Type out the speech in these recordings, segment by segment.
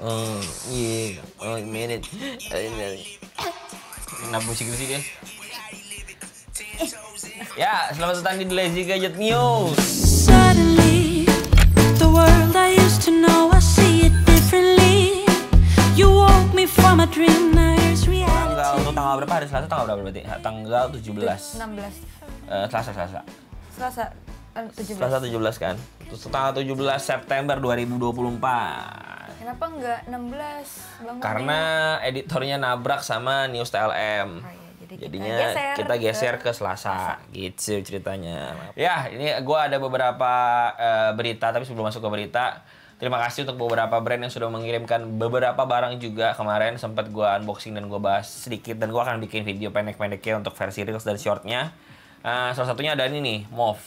Oh, yeah. Oh, I made it. I made it. Kenapa musik sih dia? Ya, selamat datang di The Lazy Gadget News. Suddenly, the world I used to know, I see it differently. You woke me from a dream, now here's reality. Tanggal, untuk tanggal berapa? Hari Selasa tanggal berapa berarti? Tanggal 17. 16. Uh, Selasa, Selasa. Selasa. 17. Eh, Selasa 17 kan? Terus tanggal 17 September 2024. Kenapa enggak 16? Belum Karena ya. editornya nabrak sama News TLM. Oh, iya. Jadi Jadinya kita geser, kita geser ke, ke Selasa, Selasa gitu ceritanya. Ya, ini gue ada beberapa uh, berita tapi sebelum masuk ke berita, Terima kasih untuk beberapa brand yang sudah mengirimkan beberapa barang juga kemarin sempat gue unboxing dan gue bahas sedikit dan gue akan bikin video pendek-pendeknya untuk versi reels dan shortnya. Uh, salah satunya ada ini nih, Move.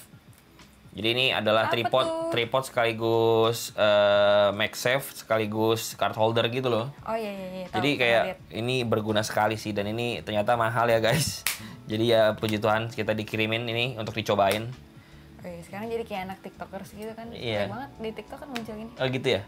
Jadi ini adalah Apa tripod, tuh? tripod sekaligus uh, MagSafe sekaligus card holder gitu loh. Oh iya iya iya. Tau, Jadi kayak ini berguna sekali sih dan ini ternyata mahal ya guys. Jadi ya puji Tuhan kita dikirimin ini untuk dicobain. Oke oh, iya, sekarang jadi kayak anak tiktokers gitu kan, iya. Yeah. banget di tiktok kan muncul ini. Oh gitu ya?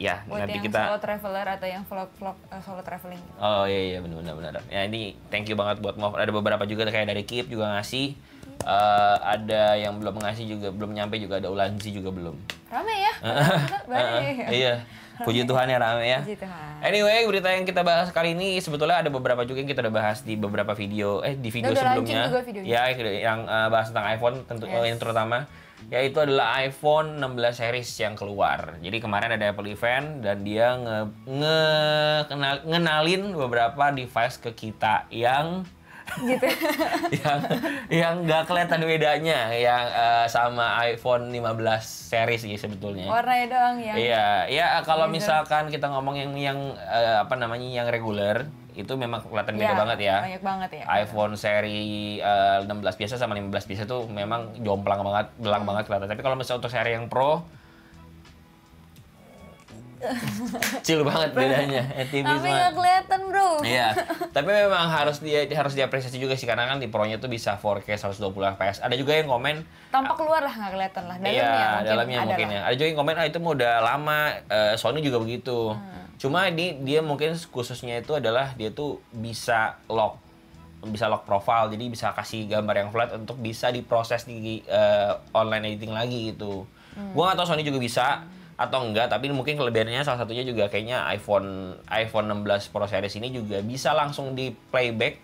Ya, Buat nanti yang kita solo traveler atau yang vlog-vlog uh, eh, solo traveling. Oh iya iya benar benar. Ya ini thank you banget buat mau Ada beberapa juga kayak dari Kip juga ngasih uh, ada yang belum ngasih juga belum nyampe juga ada ulansi juga belum rame ya banyak iya Puji Tuhan ya rame ya. Tuhan. Anyway, berita yang kita bahas kali ini sebetulnya ada beberapa juga yang kita udah bahas di beberapa video eh di video udah sebelumnya. Juga videonya. Ya, yang uh, bahas tentang iPhone tentu eh, yes. yang terutama yaitu adalah iPhone 16 series yang keluar. Jadi kemarin ada Apple event dan dia nge, nge kenal, ngenalin beberapa device ke kita yang gitu yang yang nggak kelihatan bedanya yang uh, sama iPhone 15 series sih sebetulnya warnanya doang ya iya iya kalau misalkan kita ngomong yang yang uh, apa namanya yang reguler itu memang kelihatan beda iya, banget ya. Banyak banget ya. iPhone seri uh, 16 biasa sama 15 biasa tuh memang jomplang banget, belang banget kelihatan. Tapi kalau misalnya untuk seri yang Pro kecil banget bedanya ATV tapi nggak kelihatan bro iya tapi memang harus dia harus diapresiasi juga sih karena kan di pro tuh bisa 4K 120 fps ada juga yang komen tampak keluar ah, lah nggak kelihatan lah dalamnya iya, mungkin dalamnya ada mungkin ya ada juga yang komen ah itu udah lama eh, Sony juga begitu hmm. cuma ini dia mungkin khususnya itu adalah dia tuh bisa lock bisa lock profile jadi bisa kasih gambar yang flat untuk bisa diproses di uh, online editing lagi gitu hmm. gua nggak tahu Sony juga bisa hmm atau enggak tapi mungkin kelebihannya salah satunya juga kayaknya iPhone iPhone 16 Pro Series ini juga bisa langsung di playback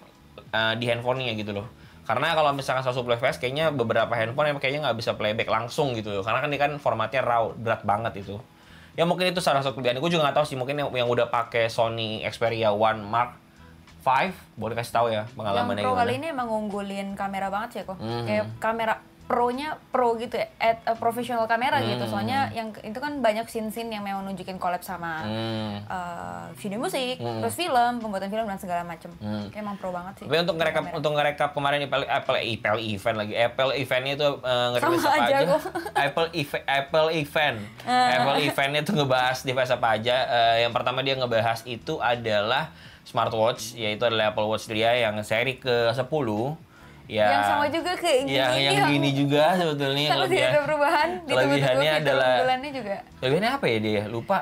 uh, di handphonenya gitu loh karena kalau misalkan satu flash kayaknya beberapa handphone yang kayaknya nggak bisa playback langsung gitu loh. karena kan ini kan formatnya raw berat banget itu ya mungkin itu salah satu kelebihan gue juga nggak tahu sih mungkin yang, yang udah pakai Sony Xperia One Mark Five boleh kasih tahu ya pengalamannya yang pro kali ini emang ngunggulin kamera banget sih kok -hmm. kayak kamera pronya pro gitu ya, at professional profesional kamera gitu. hmm. gitu. Soalnya yang itu kan banyak scene-scene yang memang nunjukin collab sama hmm. uh, eh, video musik, hmm. terus film, pembuatan film dan segala macem. Hmm. Emang pro banget sih. Tapi untuk ngerekap kamera. untuk ngerekap kemarin Apple Apple, e, Apple event lagi. Apple eventnya itu uh, eh, ngerekap apa aja? aja. Apple event Apple event. Ah. Apple eventnya itu ngebahas device apa aja. Uh, yang pertama dia ngebahas itu adalah smartwatch yaitu adalah Apple Watch dia yang seri ke 10 ya, yang sama juga ke ini yang, ya, yang gini juga sebetulnya kalau tidak ada perubahan kelebihannya adalah bulannya juga kelebihannya apa ya dia lupa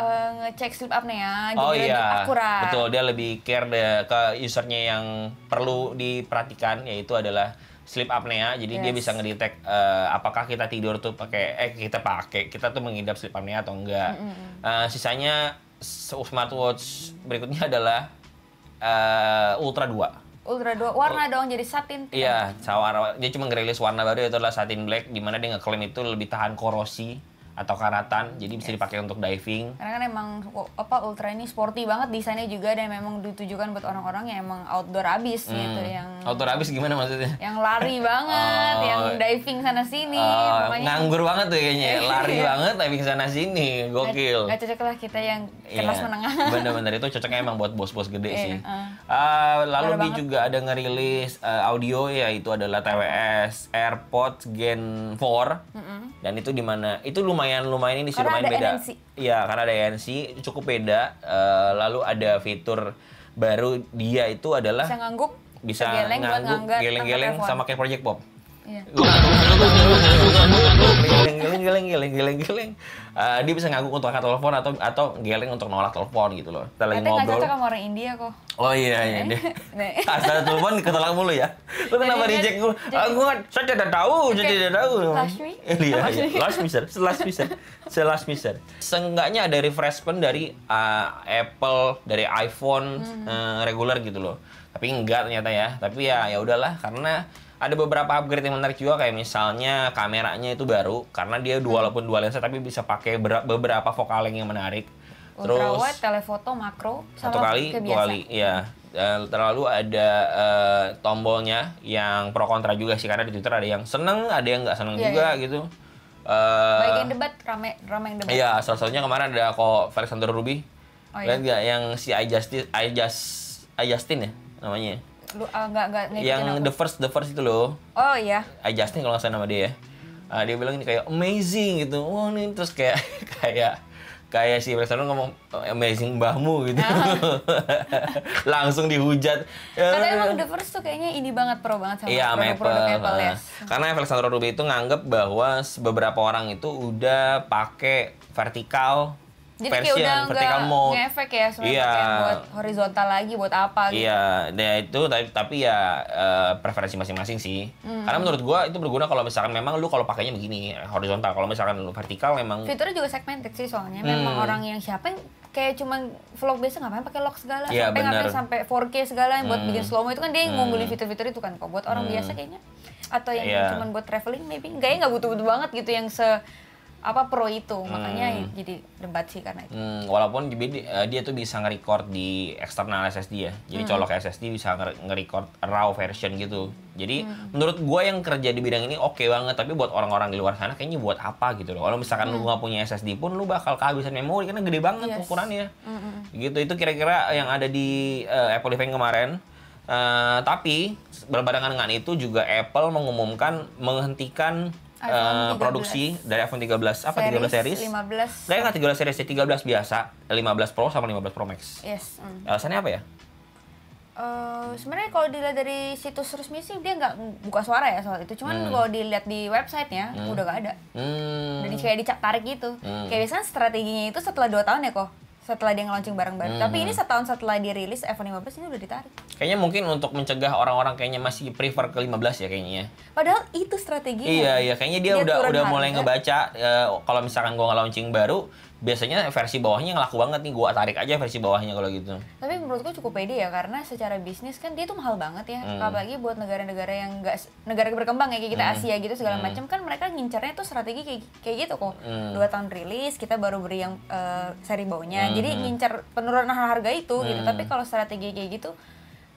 uh, ngecek sleep apnea oh iya akurat betul dia lebih care deh ke usernya yang perlu diperhatikan yaitu adalah sleep apnea jadi yes. dia bisa ngedetect uh, apakah kita tidur tuh pakai eh kita pakai kita tuh mengidap sleep apnea atau enggak mm -hmm. uh, sisanya smartwatch berikutnya adalah uh, Ultra 2 Ultra dua warna oh. dong jadi satin. Iya, sawar. Dia cuma ngerilis warna baru yaitu adalah satin black di mana dia ngeklaim itu lebih tahan korosi atau karatan jadi bisa dipakai untuk diving karena kan emang apa ultra ini sporty banget desainnya juga dan memang ditujukan buat orang-orang yang emang outdoor abis hmm. gitu yang outdoor abis gimana maksudnya yang lari banget oh. yang diving sana sini oh, nganggur banget tuh kayaknya ya. lari iya. banget diving sana sini gokil nggak cocok lah kita yang iya. kelas yeah. menengah bener-bener itu cocoknya emang buat bos-bos gede yeah. sih uh. Uh, lalu dia juga ada ngerilis uh, audio yaitu adalah TWS AirPods Gen 4 mm -hmm. dan itu dimana itu lumayan lumayan lumayan ini sih karena lumayan beda. Iya, karena ada NC cukup beda. Uh, lalu ada fitur baru dia itu adalah bisa ngangguk, bisa ngangguk, geleng-geleng sama kayak Project Pop. Iya. iya geleng-geleng uh, eh, dia bisa ngaku untuk angkat telepon atau atau geleng untuk nolak telepon gitu loh kita lagi ngobrol cocok sama orang India kok oh iya iya deh. Iya. asal telepon ketolak mulu ya lu kenapa reject kan gue aku kan, saya tidak tahu okay. jadi tidak tahu Lashmi eh, iya Lashmi iya. sir Lashmi sir Lashmi sir seenggaknya ada refreshment dari uh, Apple dari iPhone hmm. uh, regular gitu loh tapi enggak ternyata ya tapi ya ya udahlah karena ada beberapa upgrade yang menarik juga kayak misalnya kameranya itu baru karena dia dua hmm. walaupun dua lensa tapi bisa pakai beberapa focal length yang menarik. Ultra Terus, wide, telefoto, makro, satu kali, dua kali, ya. Terlalu ada uh, tombolnya yang pro kontra juga sih karena di Twitter ada yang seneng, ada yang nggak seneng yeah, juga yeah. gitu. Uh, eh, Bagian debat rame, rame yang debat. Iya, salah satunya kemarin ada kok Alexander Ruby. Oh, Lihat nggak yang si I Justice, I Just, ya namanya. Lu uh, ah, gak, nggak Yang aku. the first the first itu loh. Oh iya. yeah. Justin kalau nggak salah nama dia. Uh, dia bilang ini kayak amazing gitu. Wah, oh, ini terus kayak kayak kayak si Presiden ngomong oh, amazing mbahmu gitu ah. langsung dihujat karena eh. emang The First tuh kayaknya ini banget pro banget sama iya, produk, -produk Apple, Apple ya. karena Alexandro Ruby itu nganggep bahwa beberapa orang itu udah pakai vertikal jadi version, kayak udah vertical gak mode. ngefek ya sebenarnya yeah. buat horizontal lagi buat apa gitu. Iya, yeah. nah itu tapi, tapi ya uh, preferensi masing-masing sih. Mm. Karena menurut gua itu berguna kalau misalkan memang lu kalau pakainya begini horizontal, kalau misalkan lu vertikal memang Fiturnya juga segmented sih soalnya. Mm. Memang orang yang siapa yang kayak cuman vlog biasa ngapain pakai lock segala yeah, sampai ngapain sampai 4K segala yang buat hmm. bikin slow mo itu kan dia yang mm. ngumpulin fitur-fitur itu kan kok buat orang mm. biasa kayaknya atau yang yeah. cuman buat traveling maybe kayaknya nggak butuh-butuh banget gitu yang se apa pro itu hmm. makanya jadi debat sih karena itu hmm, walaupun dia, eh, dia tuh bisa nge-record di eksternal SSD ya jadi hmm. colok SSD bisa nge-record raw version gitu jadi hmm. menurut gue yang kerja di bidang ini oke okay banget tapi buat orang-orang di luar sana kayaknya buat apa gitu loh kalau misalkan hmm. lu nggak punya SSD pun lu bakal kehabisan memori karena gede banget yes. ukurannya hmm. hmm, hmm. gitu itu kira-kira yang ada di uh, Apple event kemarin uh, tapi berbarengan dengan itu juga Apple mengumumkan menghentikan uh, produksi dari iPhone 13 apa series, 13 series 15 Kayaknya tiga 13 series ya 13 biasa 15 Pro sama 15 Pro Max yes mm. alasannya apa ya Uh, sebenarnya kalau dilihat dari situs resmi sih dia nggak buka suara ya soal itu cuman hmm. kalau dilihat di websitenya hmm. udah gak ada hmm. jadi kayak dicak tarik gitu hmm. kayak biasanya strateginya itu setelah dua tahun ya kok setelah dia ngeluncing bareng-bareng. Hmm. Tapi ini mhm. setahun setelah dirilis iPhone 15 ini udah ditarik. Kayaknya mungkin untuk mencegah orang-orang kayaknya masih prefer ke 15 ya kayaknya. Ya. Padahal itu strategi. Iya iya kayaknya dia, dia udah udah mulai harga. ngebaca uh, kalau misalkan gua nge baru biasanya versi bawahnya ngelaku banget nih gua tarik aja versi bawahnya kalau gitu tapi menurut gua cukup pede ya karena secara bisnis kan dia tuh mahal banget ya hmm. apalagi buat negara-negara yang enggak negara berkembang ya kayak kita hmm. Asia gitu segala hmm. macam kan mereka ngincernya tuh strategi kayak, kayak gitu kok hmm. dua tahun rilis kita baru beri yang uh, seri bawahnya hmm. jadi ngincer penurunan harga itu gitu. hmm. gitu tapi kalau strategi kayak gitu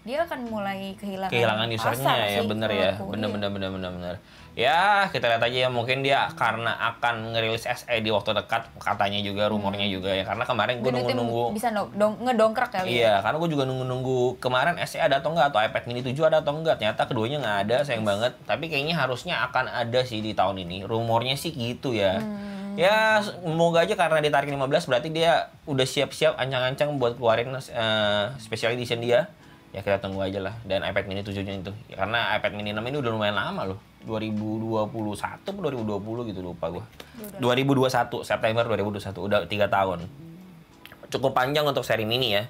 dia akan mulai kehilangan kehilangan usernya ya sih, bener ya bener, iya. bener bener bener bener ya kita lihat aja ya mungkin dia karena akan ngerilis SE di waktu dekat katanya juga rumornya hmm. juga ya karena kemarin gue nunggu nunggu bisa dong ngedongkrak kali ya. iya ya. karena gue juga nunggu nunggu kemarin SE ada atau enggak atau iPad mini 7 ada atau enggak ternyata keduanya nggak ada sayang yes. banget tapi kayaknya harusnya akan ada sih di tahun ini rumornya sih gitu ya hmm ya semoga aja karena ditarik 15 berarti dia udah siap-siap ancang-ancang buat keluarin uh, special edition dia ya kita tunggu aja lah dan iPad mini 7 nya itu karena iPad mini 6 ini udah lumayan lama loh 2021 2020 gitu lupa gua 2021 September 2021 udah tiga tahun cukup panjang untuk seri mini ya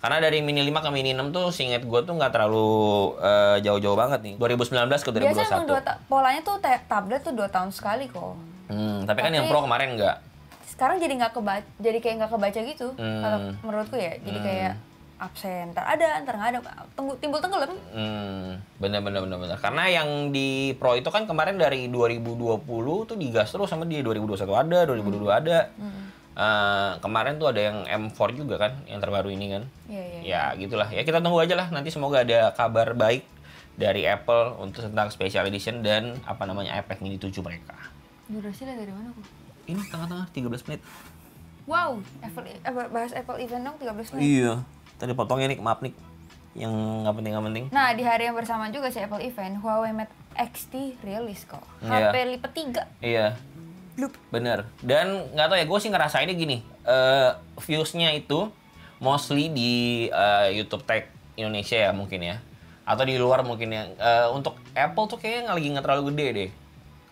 karena dari mini 5 ke mini 6 tuh singet gua tuh nggak terlalu eh, jauh-jauh uh, banget nih 2019 ke 2021 biasanya emang dua polanya tuh tablet tuh dua tahun sekali kok hmm, tapi, kan yang pro kemarin nggak sekarang jadi nggak kebaca jadi kayak nggak kebaca gitu hmm. kalau menurutku ya jadi hmm. kayak absen ntar ada ntar nggak ada tunggu timbul tenggelam hmm, bener bener bener bener karena yang di pro itu kan kemarin dari 2020 tuh digas terus sama di 2021 ada 2022 hmm. ada hmm. Uh, kemarin tuh ada yang M4 juga kan yang terbaru ini kan iya, iya, ya, ya, ya. ya gitulah ya kita tunggu aja lah nanti semoga ada kabar baik dari Apple untuk tentang special edition dan apa namanya iPad mini 7 mereka durasi dari mana kok ini tengah-tengah 13 menit wow Apple, bahas Apple event dong 13 menit iya Tadi potongnya nih, maaf nih. Yang nggak penting nggak penting. Nah di hari yang bersamaan juga si Apple event, Huawei Mate XT rilis kok. Yeah. HP lipat tiga. Iya. Loop. Bener. Dan nggak tau ya, gue sih ngerasa ini gini. Uh, viewsnya itu mostly di uh, YouTube Tech Indonesia ya mungkin ya. Atau di luar mungkin ya. Uh, untuk Apple tuh kayaknya nggak lagi nggak terlalu gede deh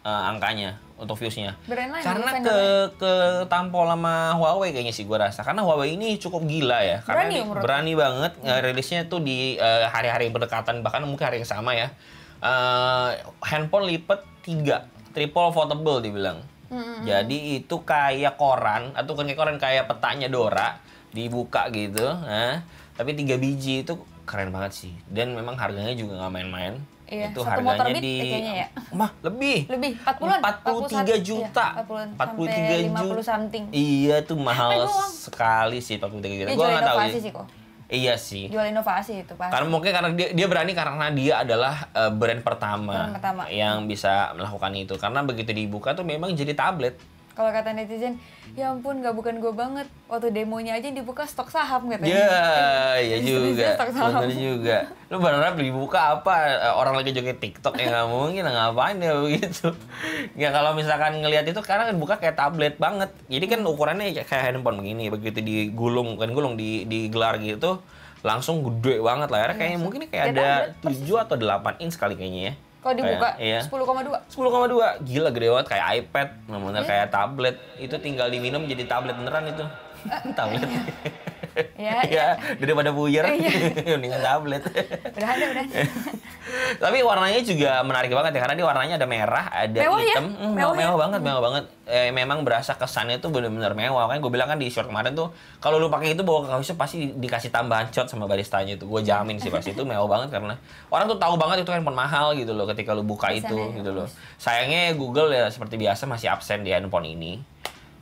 uh, angkanya untuk viewsnya. Karena ke ke tampol sama Huawei kayaknya sih gue rasa. Karena Huawei ini cukup gila ya. Karena berani, ini, berani banget hmm. rilisnya tuh di eh, hari-hari uh, berdekatan bahkan mungkin hari yang sama ya. Uh, handphone lipat tiga, triple foldable dibilang. Hmm. Jadi itu kayak koran atau kan kayak koran kayak petanya Dora dibuka gitu. Nah, tapi tiga biji itu keren banget sih. Dan memang harganya juga nggak main-main Iya, itu satu harganya motor di eh, ya. mah lebih. Lebih 40 43 juta. Iya, 40 43 juta. something. Iya, itu mahal sekali sih 43 juta. Dia gua enggak tahu. Ya. Sih, kok. Iya sih. Jual inovasi itu pak. Karena mungkin karena dia dia berani karena dia adalah uh, brand pertama, brand pertama yang bisa melakukan itu. Karena begitu dibuka tuh memang jadi tablet kalau kata netizen ya ampun gak bukan gue banget waktu demonya aja dibuka stok saham katanya iya, iya ya iya juga bener juga lu berharap dibuka apa eh, orang lagi joget tiktok ya nggak mungkin ngapain ya begitu ya kalau misalkan ngelihat itu karena kan buka kayak tablet banget jadi kan ukurannya kayak handphone begini begitu digulung kan gulung di digelar gitu langsung gede banget layarnya iya, Kayaknya mungkin kayak ada 7 atau 8 inch kali kayaknya ya kalau dibuka iya. dua, iya. 10,2. 10,2. Gila gede banget kayak iPad, benar yeah. kayak tablet. Itu tinggal diminum jadi tablet beneran itu. Eh. tablet. Iya, ya Iya, daripada buyer. Iya. Mendingan tablet. udah ada, udah. Tapi warnanya juga menarik banget ya karena ini warnanya ada merah, ada mewah ya? hitam. Ya? mewah, mewah ya? banget, mewah hmm. banget. Eh, memang berasa kesannya tuh bener-bener mewah. Kan gue bilang kan di short kemarin tuh kalau lu pakai itu bawa ke kafe pasti dikasih tambahan shot sama baristanya itu. Gue jamin sih pasti itu mewah banget karena orang tuh tahu banget itu handphone mahal gitu loh ketika lu buka Kesan itu ya. gitu loh. Sayangnya Google ya seperti biasa masih absen di handphone ini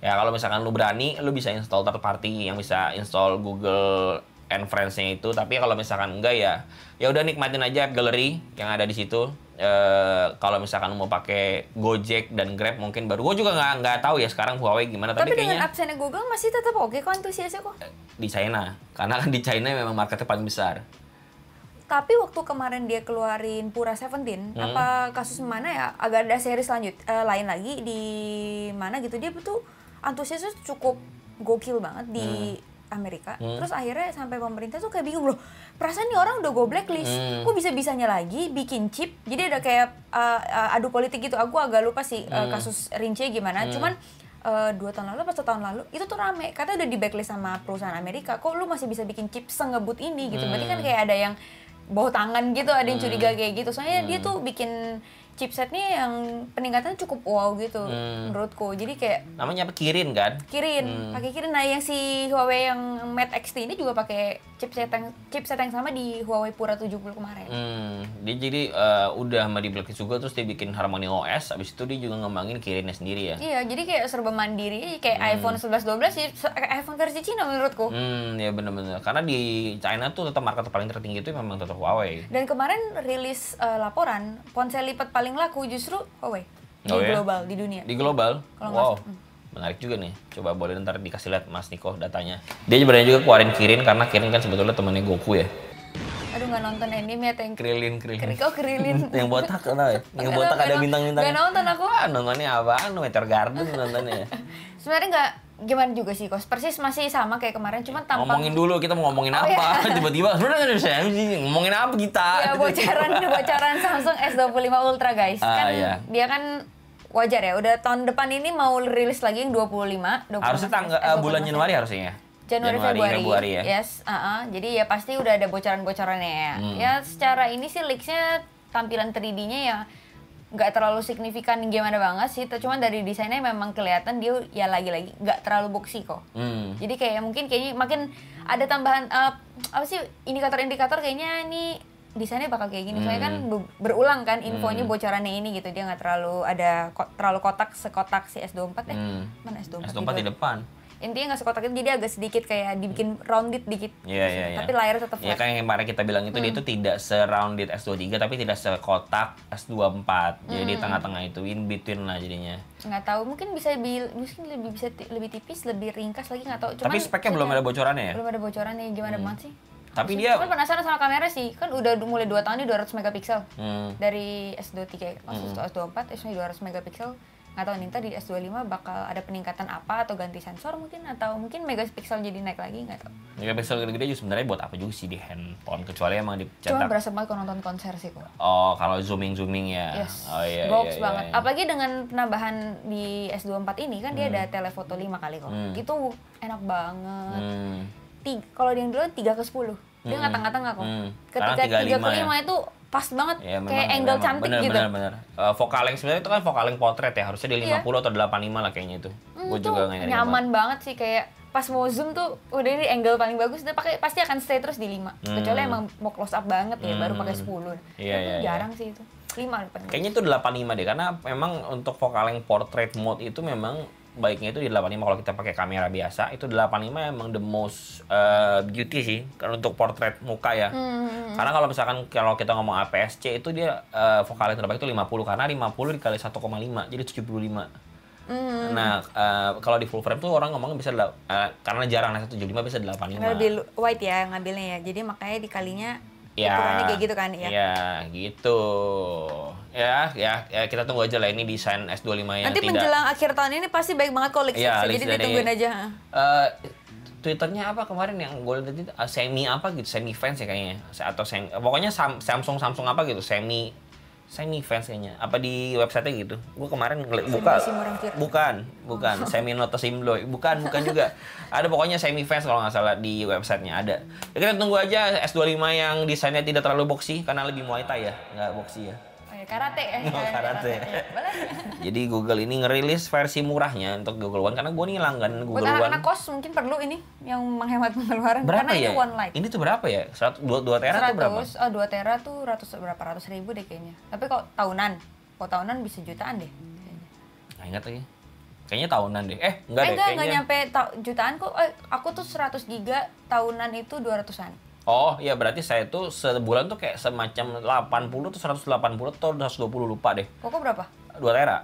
ya kalau misalkan lu berani lu bisa install third party yang bisa install Google and Friends-nya itu tapi kalau misalkan enggak ya ya udah nikmatin aja app gallery yang ada di situ e, kalau misalkan lu mau pakai Gojek dan Grab mungkin baru gue juga nggak nggak tahu ya sekarang Huawei gimana tapi, tapi kayaknya tapi dengan Google masih tetap oke kok antusiasnya kok di China karena kan di China memang marketnya paling besar tapi waktu kemarin dia keluarin Pura Seventeen hmm. apa kasus mana ya agak ada seri selanjut uh, eh, lain lagi di mana gitu dia tuh antusiasnya cukup gokil banget di hmm. Amerika. Hmm. Terus akhirnya sampai pemerintah tuh kayak bingung loh. Perasaan nih orang udah go blacklist. Hmm. Kok bisa-bisanya lagi bikin chip? Jadi ada kayak uh, uh, adu politik gitu. Aku agak lupa sih eh, hmm. uh, kasus rinci gimana. Hmm. Cuman uh, dua tahun lalu, pas tahun lalu itu tuh rame. Kata udah di blacklist sama perusahaan Amerika. Kok lu masih bisa bikin chip sengebut ini gitu? Hmm. Berarti kan hmm. kayak ada yang bawa tangan gitu, ada yang curiga hmm. kayak gitu. Soalnya hmm. dia tuh bikin chipsetnya yang peningkatan cukup wow gitu hmm. menurutku jadi kayak namanya apa Kirin kan Kirin hmm. pakai Kirin nah yang si Huawei yang Mate XT ini juga pakai chipset yang chipset yang sama di Huawei Pura 70 kemarin hmm. dia jadi uh, udah sama di juga terus dia bikin Harmony OS abis itu dia juga ngembangin Kirinnya sendiri ya iya jadi kayak serba mandiri kayak hmm. iPhone 11 12 ya, iPhone versi Cina menurutku hmm ya benar-benar karena di China tuh tetap market paling tertinggi itu memang tetap Huawei dan kemarin rilis uh, laporan ponsel lipat paling laku justru Huawei oh, di oh, ya? global di dunia. Di global. Kalo wow. Hmm. Menarik juga nih. Coba boleh ntar dikasih lihat Mas Niko datanya. Dia sebenarnya juga keluarin Kirin karena Kirin kan sebetulnya temannya Goku ya. Aduh nggak nonton anime ya yang Krilin Krilin. Oh, krilin Krilin. yang botak kan? ya? Yang botak ada bintang-bintang. Gak nonton aku. Ah, nontonnya apaan? meter Garden nontonnya. sebenarnya nggak gimana juga sih kos persis masih sama kayak kemarin cuma tampang ngomongin dulu kita mau ngomongin oh, apa iya. tiba-tiba sebenarnya saya ngomongin apa kita ya bocoran bocoran Samsung S25 Ultra guys uh, kan iya. dia kan wajar ya udah tahun depan ini mau rilis lagi yang 25 25 harusnya tanggal eh, bulan Januari harusnya ya? Januari, Januari Februari. Februari ya. Yes, uh -uh. Jadi ya pasti udah ada bocoran-bocorannya ya. Hmm. Ya secara ini sih liksnya tampilan 3D-nya ya nggak terlalu signifikan gimana banget sih cuman dari desainnya memang kelihatan dia ya lagi-lagi nggak -lagi, terlalu boxy kok hmm. jadi kayak mungkin kayaknya makin ada tambahan uh, apa sih indikator-indikator kayaknya ini desainnya bakal kayak gini hmm. soalnya kan hmm. berulang kan hmm. infonya hmm. bocorannya ini gitu dia nggak terlalu ada ko terlalu kotak sekotak si S24 eh ya. hmm. mana S24, S24 di depan intinya nggak sekotak itu jadi agak sedikit kayak dibikin rounded dikit yeah, yeah, yeah. tapi layar tetap ya yeah, kan yang kemarin kita bilang itu hmm. dia itu tidak serounded S23 tapi tidak sekotak S24 hmm. jadi tengah-tengah itu in between lah jadinya nggak tahu mungkin bisa bi mungkin lebih bisa lebih tipis lebih ringkas lagi nggak tahu Cuman, tapi speknya belum ya, ada bocorannya ya belum ada bocorannya gimana hmm. banget sih tapi dia kan penasaran sama kamera sih. Kan udah mulai dua tahun ini 200 megapiksel. Hmm. Dari S23 maksud hmm. S24 S24 200 megapiksel nggak tahu Ninta di S25 bakal ada peningkatan apa atau ganti sensor mungkin atau mungkin megapixel jadi naik lagi nggak tahu megapixel gede-gede juga sebenarnya buat apa juga sih di handphone kecuali emang di cuma berasa banget kalau nonton konser sih kok oh kalau zooming zooming ya yes. oh iya, iya box iya, iya, banget iya, iya. apalagi dengan penambahan di S24 ini kan hmm. dia ada telefoto 5 kali kok hmm. itu enak banget hmm. kalau yang dulu 3 ke 10 dia hmm. ngata-ngata nggak kok hmm. ketika 3 ke 5 ya. itu pas banget ya, memang, kayak angle memang, cantik bener, gitu. Bener bener. Uh, eh, yang sebenarnya itu kan yang potret ya harusnya di 50 iya. yeah. atau delapan 85 lah kayaknya itu. Mm, gue juga nyaman banget. banget sih kayak pas mau zoom tuh udah ini angle paling bagus udah pakai pasti akan stay terus di lima Hmm. Kecuali emang mau close up banget ya hmm. baru pakai 10. Hmm. Iya, yeah, itu yeah, iya. jarang yeah. sih itu. 5 Kayaknya itu 85 deh karena memang untuk yang portrait mode itu memang baiknya itu di 85 kalau kita pakai kamera biasa itu 85 emang the most uh, beauty sih karena untuk portrait muka ya hmm, hmm, hmm. karena kalau misalkan kalau kita ngomong APS-C itu dia uh, eh, yang terbaik itu 50 karena 50 dikali 1,5 jadi 75 Mm. Nah, uh, kalau di full frame tuh orang ngomong bisa uh, karena jarang nah 75 bisa 85. Lebih white ya ngambilnya ya. Jadi makanya dikalinya ya, kayak gitu kan ya. Iya, gitu. Ya, ya, ya kita tunggu aja lah ini desain S25 yang Nanti tidak. menjelang akhir tahun ini pasti baik banget koleksi. ya, jadi dari, ditungguin aja. Uh, Twitternya apa kemarin yang gue tadi itu uh, semi apa gitu, semi fans ya kayaknya atau semi, pokoknya Sam, Samsung Samsung apa gitu, semi semi fans kayaknya. Apa di website gitu? Gue kemarin ngeliat buka bukan, bukan oh. semi notisimlo, bukan, bukan juga. ada pokoknya semi fans kalau nggak salah di websitenya ada. Ya, kita tunggu aja S25 yang desainnya tidak terlalu boxy karena lebih muay thai ya, nggak boxy ya. Iya, karate ya. Oh, karate. karate. Boleh. Jadi Google ini ngerilis versi murahnya untuk Google One karena gue nih langganan Google Buat One. Anak kos mungkin perlu ini yang menghemat pengeluaran berapa karena ya? ini one light. Ini tuh berapa ya? 100 2, 2 tera 100, tuh berapa? Oh, 2 tera tuh ratus berapa ratus ribu deh kayaknya. Tapi kok tahunan? Kok tahunan bisa jutaan deh. Nah, ingat lagi. Kayaknya tahunan deh. Eh, enggak eh, deh. Enggak, kayaknya... enggak nyampe jutaan kok. Eh, aku tuh 100 giga tahunan itu 200-an. Oh iya berarti saya tuh sebulan tuh kayak semacam 80 tuh 180 atau 120 lupa deh. kok berapa? 2 tera.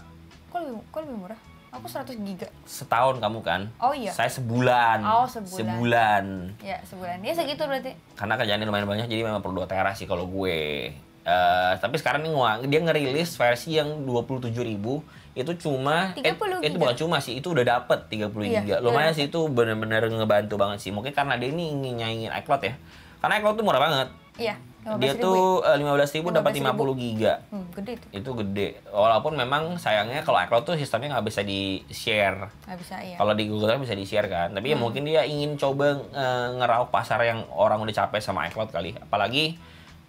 Kok lebih, kok lebih murah? Aku 100 giga. Setahun kamu kan? Oh iya. Saya sebulan. Oh sebulan. Sebulan. Ya sebulan. Ya segitu berarti. Karena kerjaan lumayan banyak jadi memang perlu 2 tera sih kalau gue. Uh, tapi sekarang nih dia ngerilis versi yang 27 ribu itu cuma 30 eh, eh, itu bukan cuma sih itu udah dapet 30 iya, giga lumayan sih itu bener-bener ngebantu banget sih mungkin karena dia ini ingin nyanyiin iCloud ya karena Echo tuh murah banget. Iya. dia tuh ya? eh, lima belas ribu dapat lima puluh giga. Hmm, gede itu. Itu gede. Walaupun memang sayangnya kalau iCloud tuh sistemnya nggak bisa di share. Nggak bisa iya. Kalau di Google Drive bisa di share kan. Tapi ya hmm. ya mungkin dia ingin coba uh, eh, ngeraup pasar yang orang udah capek sama iCloud kali. Apalagi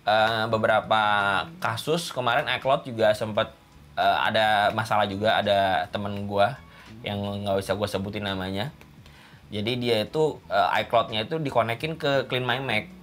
uh, beberapa kasus kemarin iCloud juga sempat uh, ada masalah juga ada temen gua yang nggak bisa gua sebutin namanya. Jadi dia itu uh, iCloud-nya itu dikonekin ke Clean My Mac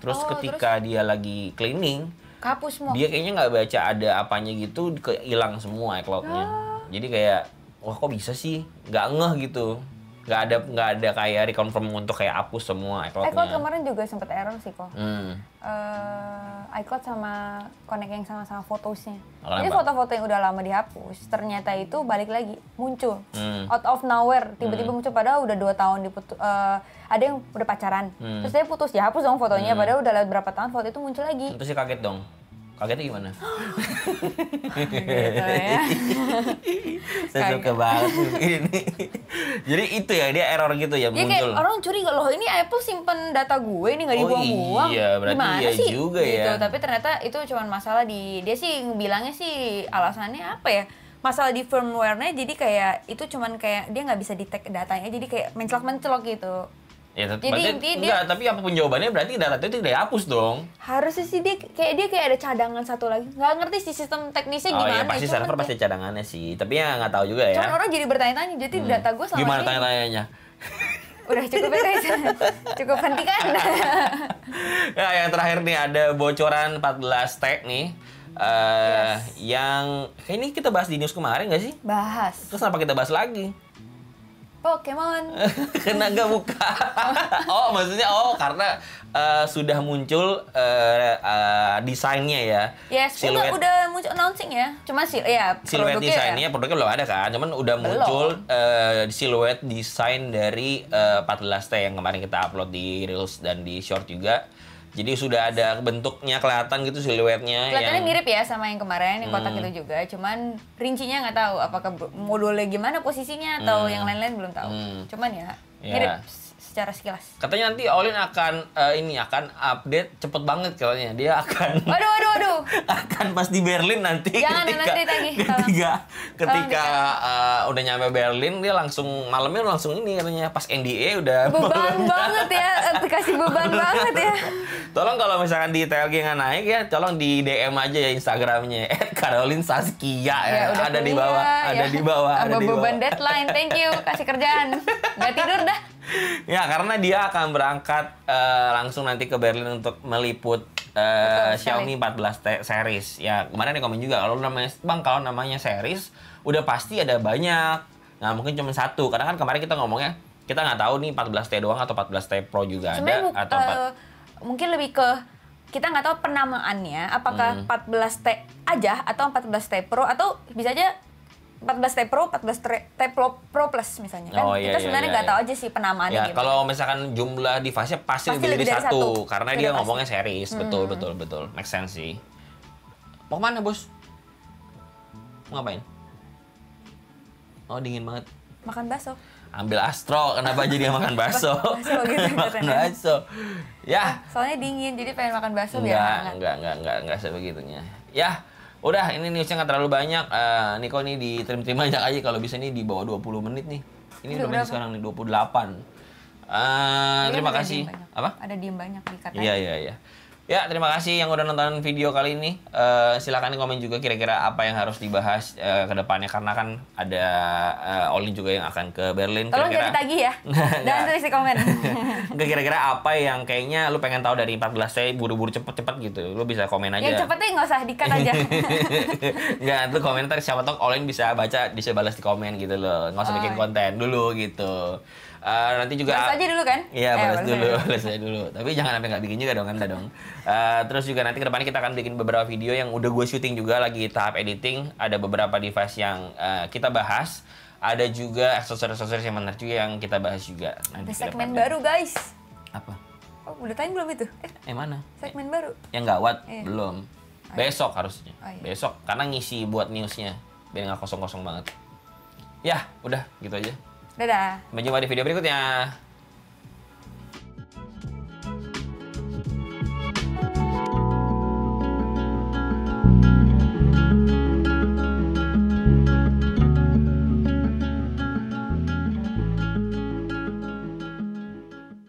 Terus oh, ketika terus... dia lagi cleaning, kapus semua. Dia kayaknya nggak baca ada apanya gitu, hilang semua iCloud-nya. Oh. Ah. Jadi kayak wah kok bisa sih nggak ngeh gitu nggak ada nggak ada kayak reconfirm untuk kayak hapus semua iCloud. iCloud kemarin juga sempet error sih kok. Hmm. Uh, iCloud sama connect yang sama-sama fotosnya. Kenapa? Jadi foto-foto yang udah lama dihapus ternyata itu balik lagi muncul hmm. out of nowhere tiba-tiba hmm. muncul padahal udah dua tahun diputu uh, ada yang udah pacaran hmm. terus dia putus ya hapus dong fotonya hmm. padahal udah lewat berapa tahun foto itu muncul lagi. Terus sih kaget dong. Kagetnya gimana? gitu ya. Saya suka banget ini. Jadi itu ya dia error gitu ya, ya muncul. Kayak orang curiga loh ini Apple simpen data gue ini nggak oh, dibuang-buang. Oh iya, berarti gimana iya sih? juga ya. gitu. ya. Tapi ternyata itu cuma masalah di dia sih bilangnya sih alasannya apa ya? masalah di firmware-nya jadi kayak itu cuman kayak dia nggak bisa detect datanya jadi kayak mencelok-mencelok gitu Ya, Jadi berarti, intinya enggak, dia, tapi apapun jawabannya berarti data itu tidak dihapus dong. Harusnya sih dia kayak dia kayak ada cadangan satu lagi. Nggak ngerti sih sistem teknisnya oh, ya, gimana. Oh iya pasti Cuman server pasti cadangannya sih. Tapi ya nggak tahu juga ya. Cuman orang jadi bertanya-tanya. Jadi hmm. data gue selama Gimana ini... tanya-tanyanya? Udah cukup ya guys. cukup kan ya yang terakhir nih ada bocoran 14 tag nih. Uh, yes. Yang ini kita bahas di news kemarin gak sih? Bahas. Terus kenapa kita bahas lagi? Pokemon. Kena gak buka? oh, maksudnya oh karena uh, sudah muncul uh, uh, desainnya ya. Yes, siluet, udah, udah muncul announcing ya. Cuma sih ya siluet ya? desainnya ya. produknya belum ada kan. Cuman udah belum. muncul uh, siluet desain dari uh, 14T yang kemarin kita upload di Reels dan di Short juga jadi sudah ada bentuknya kelihatan gitu siluetnya. Kelihatannya yang... mirip ya sama yang kemarin yang kotak hmm. itu juga, cuman rincinya nggak tahu apakah modulnya gimana posisinya atau hmm. yang lain-lain belum tahu. Hmm. Cuman ya, ya. mirip secara sekilas. Katanya nanti Olin akan uh, ini akan update cepet banget katanya. Dia akan Waduh waduh waduh. akan pas di Berlin nanti Jangan ketika nanti lagi. ketika Tolong. ketika Tolong. uh, udah nyampe Berlin dia langsung malamnya langsung ini katanya pas NDA udah beban banget ya dikasih beban banget ya. Tolong kalau misalkan di TLG nggak naik ya tolong di DM aja ya Instagramnya Caroline Saskia ya, ya. ada di bawah, ya. ada di bawah, ada, ada di bawah. Beban deadline, thank you kasih kerjaan. Gak tidur dah ya karena dia akan berangkat uh, langsung nanti ke Berlin untuk meliput uh, Xiaomi 14 series. Ya kemarin di komen juga kalau namanya bang kalau namanya series udah pasti ada banyak. Nah mungkin cuma satu karena kan kemarin kita ngomongnya kita nggak tahu nih 14T doang atau 14T Pro juga Sebenarnya ada atau 4... Eh, mungkin lebih ke kita nggak tahu penamaannya apakah hmm. 14T aja atau 14T Pro atau bisa aja 14 T Pro, 14 T Pro, Pro Plus misalnya kan. Oh, iya, kita iya, sebenarnya iya, nggak iya, iya. tahu aja sih penamaannya ya, Kalau misalkan jumlah device-nya pasti, pasti lebih dari, satu, satu karena Sudah dia pasti. ngomongnya series, hmm. betul betul betul. Make sense sih. Mau mana, Bos? Mau ngapain? Oh, dingin banget. Makan bakso. Ambil Astro, kenapa jadi makan bakso? bakso gitu makan bakso. Ya. Soalnya dingin, jadi pengen makan bakso biar enggak, Enggak, enggak, enggak, enggak sebegitunya. Ya, Udah, ini newsnya nggak terlalu banyak. Uh, eh, Niko nih diterima-terima aja aja kalau bisa nih di bawah 20 menit nih. Ini udah menit sekarang nih 28. Uh, eh, terima kasih. Apa? Ada diem banyak di katanya. Iya, iya, iya. Ya, terima kasih yang udah nonton video kali ini. Uh, eh, silahkan komen juga kira-kira apa yang harus dibahas uh, ke depannya. Karena kan ada uh, eh, Oli juga yang akan ke Berlin. Tolong jadi tagih ya. Dan tulis di komen. kira-kira apa yang kayaknya lu pengen tahu dari 14 saya buru-buru cepet-cepet gitu. Lu bisa komen aja. Yang cepetnya nggak usah, dikat aja. Nggak, itu komentar siapa tau Olin bisa baca, bisa balas di komen gitu loh. Nggak usah oh. bikin iya. konten dulu gitu. Uh, nanti juga balas aja dulu kan? Iya eh, balas dulu, balas aja dulu. Tapi jangan sampai nggak bikin juga dong, nggak dong. Uh, terus juga nanti ke kedepannya kita akan bikin beberapa video yang udah gue syuting juga lagi tahap editing. Ada beberapa device yang uh, kita bahas. Ada juga aksesoris-aksesoris yang menarik juga yang kita bahas juga. Nanti ada segmen baru guys. Apa? Oh, udah tanya belum itu? Eh, eh mana? Segmen eh, baru. Yang gawat Eh. Iya. belum. Oh, iya. Besok harusnya. Oh, iya. Besok karena ngisi buat newsnya biar nggak kosong-kosong banget. Ya, udah gitu aja. Dadah. Sampai jumpa di video berikutnya.